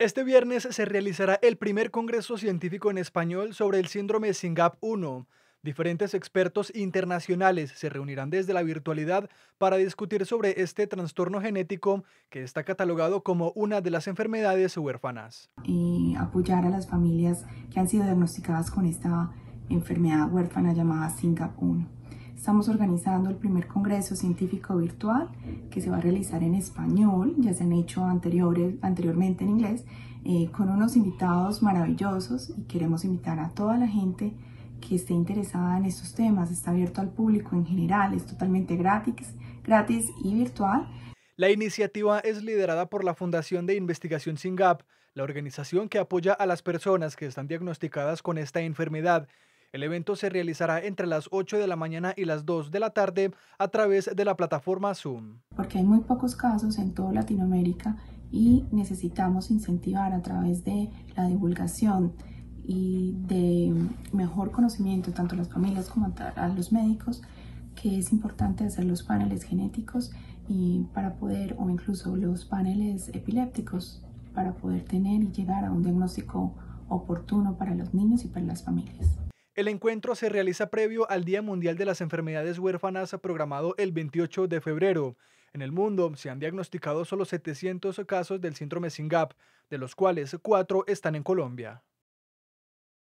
Este viernes se realizará el primer Congreso Científico en Español sobre el síndrome SINGAP1. Diferentes expertos internacionales se reunirán desde la virtualidad para discutir sobre este trastorno genético que está catalogado como una de las enfermedades huérfanas. Y apoyar a las familias que han sido diagnosticadas con esta enfermedad huérfana llamada SINGAP1. Estamos organizando el primer Congreso Científico Virtual que se va a realizar en español, ya se han hecho anteriores, anteriormente en inglés, eh, con unos invitados maravillosos y queremos invitar a toda la gente que esté interesada en estos temas. Está abierto al público en general, es totalmente gratis, gratis y virtual. La iniciativa es liderada por la Fundación de Investigación SINGAP, la organización que apoya a las personas que están diagnosticadas con esta enfermedad el evento se realizará entre las 8 de la mañana y las 2 de la tarde a través de la plataforma Zoom. Porque hay muy pocos casos en toda Latinoamérica y necesitamos incentivar a través de la divulgación y de mejor conocimiento tanto a las familias como a los médicos que es importante hacer los paneles genéticos y para poder o incluso los paneles epilépticos para poder tener y llegar a un diagnóstico oportuno para los niños y para las familias. El encuentro se realiza previo al Día Mundial de las Enfermedades Huérfanas programado el 28 de febrero. En el mundo se han diagnosticado solo 700 casos del síndrome SINGAP, de los cuales cuatro están en Colombia.